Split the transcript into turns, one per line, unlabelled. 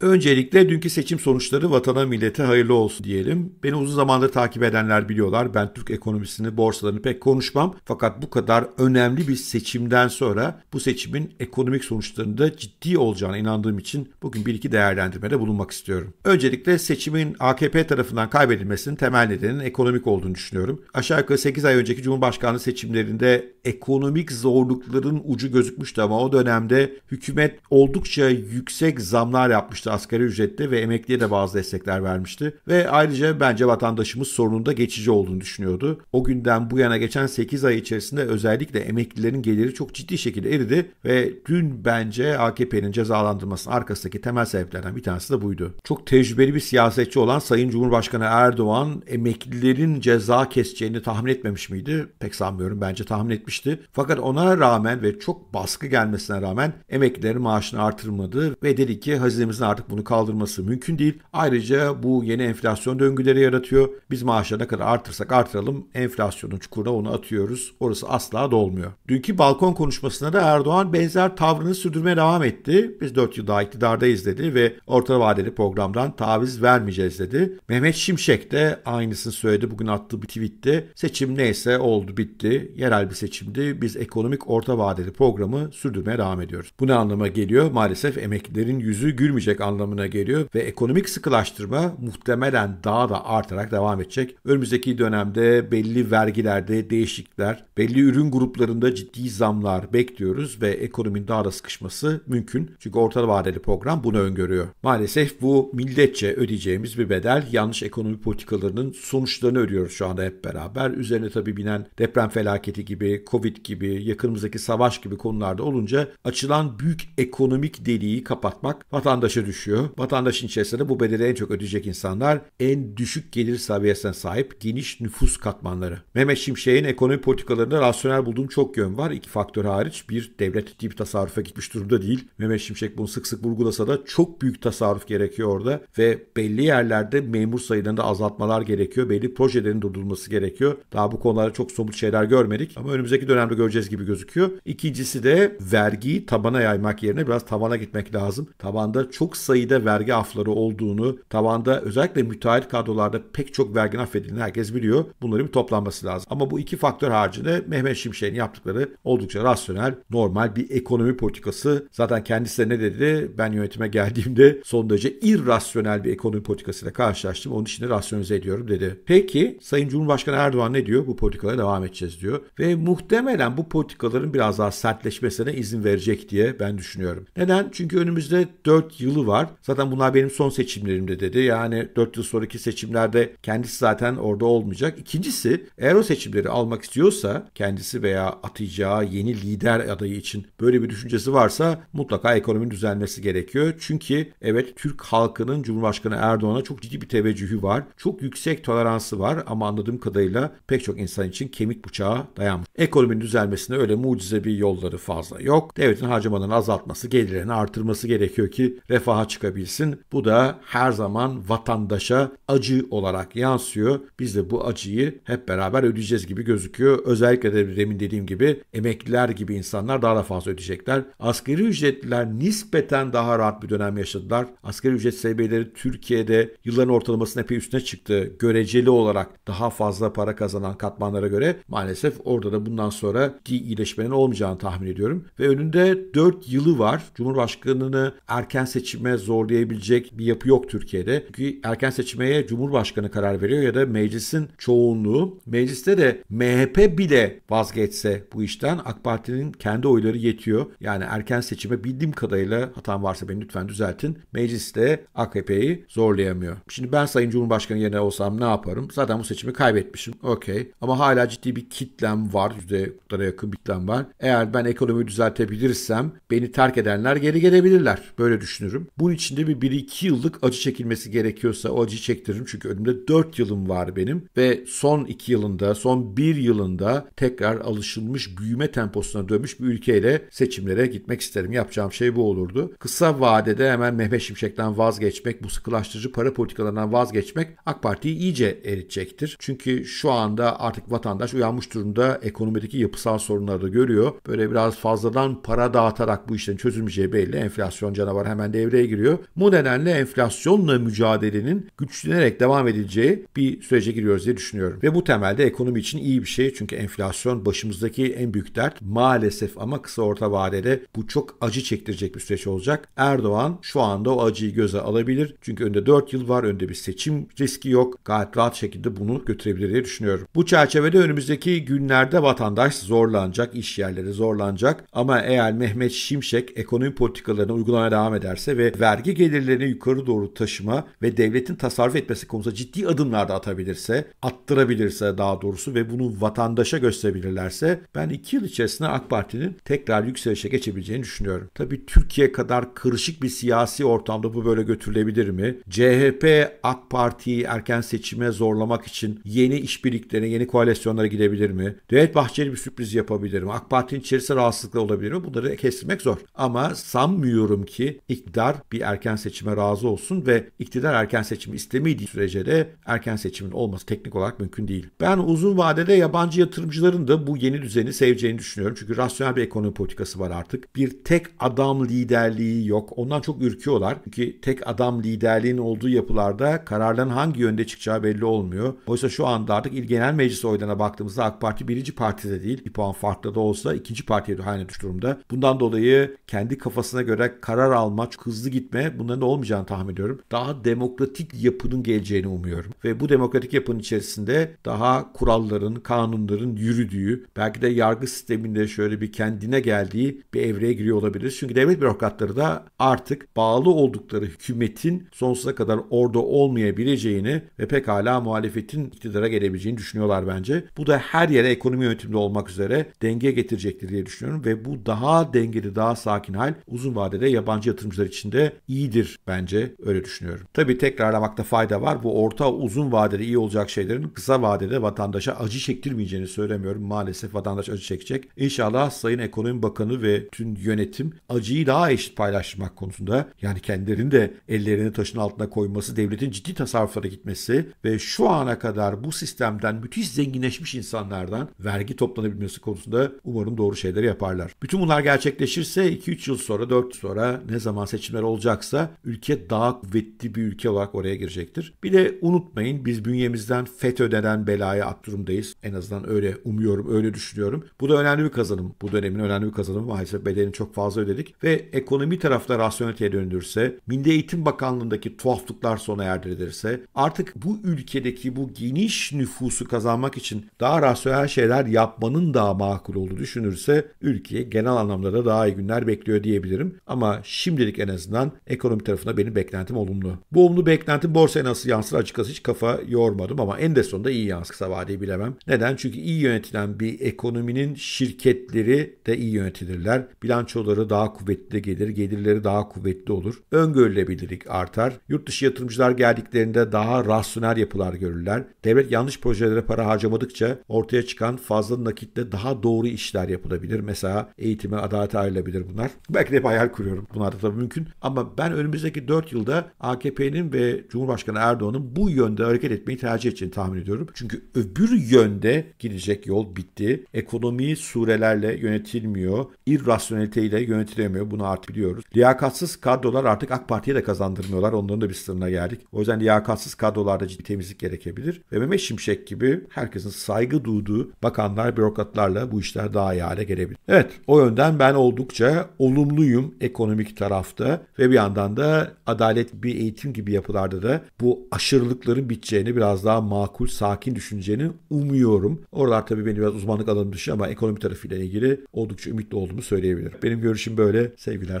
Öncelikle dünkü seçim sonuçları vatana millete hayırlı olsun diyelim. Beni uzun zamandır takip edenler biliyorlar. Ben Türk ekonomisini, borsalarını pek konuşmam. Fakat bu kadar önemli bir seçimden sonra bu seçimin ekonomik sonuçlarında ciddi olacağına inandığım için bugün bir iki değerlendirmede bulunmak istiyorum. Öncelikle seçimin AKP tarafından kaybedilmesinin temel nedeninin ekonomik olduğunu düşünüyorum. Aşağı yukarı 8 ay önceki Cumhurbaşkanlığı seçimlerinde ekonomik zorlukların ucu gözükmüştü ama o dönemde hükümet oldukça yüksek zamlar yapmıştı işte asgari ücrette ve emekliye de bazı destekler vermişti. Ve ayrıca bence vatandaşımız sorunun da geçici olduğunu düşünüyordu. O günden bu yana geçen 8 ay içerisinde özellikle emeklilerin geliri çok ciddi şekilde eridi ve dün bence AKP'nin cezalandırmasının arkasındaki temel sebeplerden bir tanesi de buydu. Çok tecrübeli bir siyasetçi olan Sayın Cumhurbaşkanı Erdoğan emeklilerin ceza keseceğini tahmin etmemiş miydi? Pek sanmıyorum bence tahmin etmişti. Fakat ona rağmen ve çok baskı gelmesine rağmen emeklilerin maaşını artırmadı ve dedi ki hazinemizin artık artık bunu kaldırması mümkün değil. Ayrıca bu yeni enflasyon döngüleri yaratıyor. Biz maaşları ne kadar artırsak artıralım enflasyonun çukuruna onu atıyoruz. Orası asla dolmuyor. Dünkü balkon konuşmasında da Erdoğan benzer tavrını sürdürmeye devam etti. Biz 4 yıl daha iktidardayız dedi ve orta vadeli programdan taviz vermeyeceğiz dedi. Mehmet Şimşek de aynısını söyledi bugün attığı bir tweette. Seçim neyse oldu bitti. Yerel bir seçimdi. Biz ekonomik orta vadeli programı sürdürmeye devam ediyoruz. Bu ne anlama geliyor? Maalesef emeklilerin yüzü gülmeyecek anlamına geliyor ve ekonomik sıkılaştırma muhtemelen daha da artarak devam edecek. Önümüzdeki dönemde belli vergilerde değişiklikler, belli ürün gruplarında ciddi zamlar bekliyoruz ve ekonominin daha da sıkışması mümkün. Çünkü orta vadeli program bunu öngörüyor. Maalesef bu milletçe ödeyeceğimiz bir bedel. Yanlış ekonomi politikalarının sonuçlarını ödüyoruz şu anda hep beraber. Üzerine tabii binen deprem felaketi gibi, Covid gibi, yakınımızdaki savaş gibi konularda olunca açılan büyük ekonomik deliği kapatmak vatandaşa düşüyor oluşuyor. Vatandaşın içerisinde bu bedeli en çok ödeyecek insanlar en düşük gelir seviyesine sahip geniş nüfus katmanları. Mehmet Şimşek'in ekonomi politikalarında rasyonel bulduğum çok yön var. İki faktör hariç bir devlet tip tasarrufa gitmiş durumda değil. Mehmet Şimşek bunu sık sık vurgulasa da çok büyük tasarruf gerekiyor orada ve belli yerlerde memur sayılarında azaltmalar gerekiyor. Belli projelerin durdurulması gerekiyor. Daha bu konularda çok somut şeyler görmedik ama önümüzdeki dönemde göreceğiz gibi gözüküyor. İkincisi de vergiyi tabana yaymak yerine biraz tabana gitmek lazım. Tabanda çok sayıda vergi afları olduğunu, tavanda özellikle müteahhit kadrolarda pek çok vergi affedildiğini herkes biliyor. Bunların bir toplanması lazım. Ama bu iki faktör haricinde Mehmet Şimşek'in yaptıkları oldukça rasyonel, normal bir ekonomi politikası. Zaten kendisi de ne dedi? Ben yönetime geldiğimde son derece irrasyonel bir ekonomi politikasıyla karşılaştım. Onun için de rasyonize ediyorum dedi. Peki Sayın Cumhurbaşkanı Erdoğan ne diyor? Bu politikalara devam edeceğiz diyor. Ve muhtemelen bu politikaların biraz daha sertleşmesine izin verecek diye ben düşünüyorum. Neden? Çünkü önümüzde 4 yılı var var. Zaten bunlar benim son seçimlerimde dedi. Yani 4 yıl sonraki seçimlerde kendisi zaten orada olmayacak. İkincisi eğer o seçimleri almak istiyorsa kendisi veya atacağı yeni lider adayı için böyle bir düşüncesi varsa mutlaka ekonominin düzelmesi gerekiyor. Çünkü evet Türk halkının Cumhurbaşkanı Erdoğan'a çok ciddi bir teveccühü var. Çok yüksek toleransı var ama anladığım kadarıyla pek çok insan için kemik bıçağı dayanmış. Ekonominin düzelmesine öyle mucize bir yolları fazla yok. Devletin harcamalarını azaltması, gelirlerini artırması gerekiyor ki refah sokağa çıkabilsin. Bu da her zaman vatandaşa acı olarak yansıyor. Biz de bu acıyı hep beraber ödeyeceğiz gibi gözüküyor. Özellikle de demin dediğim gibi emekliler gibi insanlar daha da fazla ödeyecekler. Askeri ücretliler nispeten daha rahat bir dönem yaşadılar. Askeri ücret seviyeleri Türkiye'de yılların ortalamasının epey üstüne çıktı. Göreceli olarak daha fazla para kazanan katmanlara göre maalesef orada da bundan sonra iyileşmenin olmayacağını tahmin ediyorum. Ve önünde 4 yılı var. Cumhurbaşkanını erken seçime seçime zorlayabilecek bir yapı yok Türkiye'de. Çünkü erken seçmeye Cumhurbaşkanı karar veriyor ya da meclisin çoğunluğu. Mecliste de MHP bile vazgeçse bu işten AK Parti'nin kendi oyları yetiyor. Yani erken seçime bildiğim kadarıyla hatam varsa beni lütfen düzeltin. Mecliste AKP'yi zorlayamıyor. Şimdi ben Sayın Cumhurbaşkanı yerine olsam ne yaparım? Zaten bu seçimi kaybetmişim. Okey. Ama hala ciddi bir kitlem var. %40'lara yakın bir kitlem var. Eğer ben ekonomiyi düzeltebilirsem beni terk edenler geri gelebilirler. Böyle düşünürüm. Bunun içinde bir 1-2 yıllık acı çekilmesi gerekiyorsa o acıyı çektiririm. Çünkü önümde 4 yılım var benim ve son 2 yılında, son 1 yılında tekrar alışılmış büyüme temposuna dönmüş bir ülkeyle seçimlere gitmek isterim. Yapacağım şey bu olurdu. Kısa vadede hemen Mehmet Şimşek'ten vazgeçmek, bu sıkılaştırıcı para politikalarından vazgeçmek AK Parti'yi iyice eritecektir. Çünkü şu anda artık vatandaş uyanmış durumda ekonomideki yapısal sorunları da görüyor. Böyle biraz fazladan para dağıtarak bu işlerin çözülmeyeceği belli. Enflasyon canavarı hemen devreye giriyor. Bu nedenle enflasyonla mücadelenin güçlenerek devam edileceği bir sürece giriyoruz diye düşünüyorum. Ve bu temelde ekonomi için iyi bir şey. Çünkü enflasyon başımızdaki en büyük dert. Maalesef ama kısa orta vadede bu çok acı çektirecek bir süreç olacak. Erdoğan şu anda o acıyı göze alabilir. Çünkü önde 4 yıl var. Önde bir seçim riski yok. Gayet rahat şekilde bunu götürebilir diye düşünüyorum. Bu çerçevede önümüzdeki günlerde vatandaş zorlanacak, iş yerleri zorlanacak. Ama eğer Mehmet Şimşek ekonomi politikalarını uygulamaya devam ederse ve vergi gelirlerini yukarı doğru taşıma ve devletin tasarruf etmesi konusunda ciddi adımlar da atabilirse, attırabilirse daha doğrusu ve bunu vatandaşa gösterebilirlerse ben iki yıl içerisinde AK Parti'nin tekrar yükselişe geçebileceğini düşünüyorum. Tabii Türkiye kadar kırışık bir siyasi ortamda bu böyle götürülebilir mi? CHP AK Parti'yi erken seçime zorlamak için yeni işbirliklerine, yeni koalisyonlara gidebilir mi? Devlet Bahçeli bir sürpriz yapabilir mi? AK Parti'nin içerisinde rahatsızlıkla olabilir mi? Bunları kestirmek zor. Ama sanmıyorum ki iktidar bir erken seçime razı olsun ve iktidar erken seçim istemediği sürece de erken seçimin olması teknik olarak mümkün değil. Ben uzun vadede yabancı yatırımcıların da bu yeni düzeni seveceğini düşünüyorum. Çünkü rasyonel bir ekonomi politikası var artık. Bir tek adam liderliği yok. Ondan çok ürküyorlar. Çünkü tek adam liderliğinin olduğu yapılarda kararların hangi yönde çıkacağı belli olmuyor. Oysa şu anda artık İl Genel Meclis oylarına baktığımızda AK Parti birinci partide değil, bir puan farklı da olsa ikinci partiye haline düştü durumda. Bundan dolayı kendi kafasına göre karar alma, çok hızlı gitme bunların olmayacağını tahmin ediyorum. Daha demokratik yapının geleceğini umuyorum. Ve bu demokratik yapının içerisinde daha kuralların, kanunların yürüdüğü, belki de yargı sisteminde şöyle bir kendine geldiği bir evreye giriyor olabilir. Çünkü devlet bürokratları da artık bağlı oldukları hükümetin sonsuza kadar orada olmayabileceğini ve pekala muhalefetin iktidara gelebileceğini düşünüyorlar bence. Bu da her yere ekonomi yönetimde olmak üzere denge getirecektir diye düşünüyorum ve bu daha dengeli, daha sakin hal uzun vadede yabancı yatırımcılar için de iyidir bence öyle düşünüyorum. Tabii tekrarlamakta fayda var. Bu orta uzun vadede iyi olacak şeylerin kısa vadede vatandaşa acı çektirmeyeceğini söylemiyorum. Maalesef vatandaş acı çekecek. İnşallah Sayın Ekonomi Bakanı ve tüm yönetim acıyı daha eşit paylaşmak konusunda yani kendilerini de ellerini taşın altına koyması, devletin ciddi tasarruflara gitmesi ve şu ana kadar bu sistemden müthiş zenginleşmiş insanlardan vergi toplanabilmesi konusunda umarım doğru şeyleri yaparlar. Bütün bunlar gerçekleşirse 2-3 yıl sonra, 4 yıl sonra ne zaman seçimler olacak olacaksa ülke daha kuvvetli bir ülke olarak oraya girecektir. Bir de unutmayın biz bünyemizden FETÖ denen belaya at durumdayız. En azından öyle umuyorum, öyle düşünüyorum. Bu da önemli bir kazanım. Bu dönemin önemli bir kazanımı. Maalesef bedelini çok fazla ödedik. Ve ekonomi tarafta rasyoneliteye döndürse, Milli Eğitim Bakanlığı'ndaki tuhaflıklar sona erdirilirse, artık bu ülkedeki bu geniş nüfusu kazanmak için daha rasyonel şeyler yapmanın daha makul olduğu düşünürse, ülkeye genel anlamda da daha iyi günler bekliyor diyebilirim. Ama şimdilik en azından ekonomi tarafında benim beklentim olumlu. Bu olumlu beklenti borsaya nasıl yansır açıkçası hiç kafa yormadım ama en de sonunda iyi yansır kısa vadeyi bilemem. Neden? Çünkü iyi yönetilen bir ekonominin şirketleri de iyi yönetilirler. Bilançoları daha kuvvetli gelir, gelirleri daha kuvvetli olur. Öngörülebilirlik artar. Yurt dışı yatırımcılar geldiklerinde daha rasyonel yapılar görürler. Devlet yanlış projelere para harcamadıkça ortaya çıkan fazla nakitle daha doğru işler yapılabilir. Mesela eğitime, adalete ayrılabilir bunlar. Belki de hep hayal kuruyorum. Bunlar da tabii mümkün. Ama ama ben önümüzdeki 4 yılda AKP'nin ve Cumhurbaşkanı Erdoğan'ın bu yönde hareket etmeyi tercih edeceğini tahmin ediyorum. Çünkü öbür yönde gidecek yol bitti. Ekonomi surelerle yönetilmiyor. İrrasyoneliteyle yönetilemiyor. Bunu artık biliyoruz. Liyakatsız kadrolar artık AK Parti'ye de kazandırmıyorlar. Onların da bir sınırına geldik. O yüzden liyakatsız kadrolarda ciddi temizlik gerekebilir. Ve Mehmet Şimşek gibi herkesin saygı duyduğu bakanlar, bürokratlarla bu işler daha iyi hale gelebilir. Evet, o yönden ben oldukça olumluyum ekonomik tarafta ve bir yandan da adalet bir eğitim gibi yapılarda da bu aşırılıkların biteceğini biraz daha makul, sakin düşüneceğini umuyorum. Oralar tabii benim biraz uzmanlık alanım dışı ama ekonomi tarafıyla ilgili oldukça ümitli olduğumu söyleyebilirim. Benim görüşüm böyle. Sevgiler.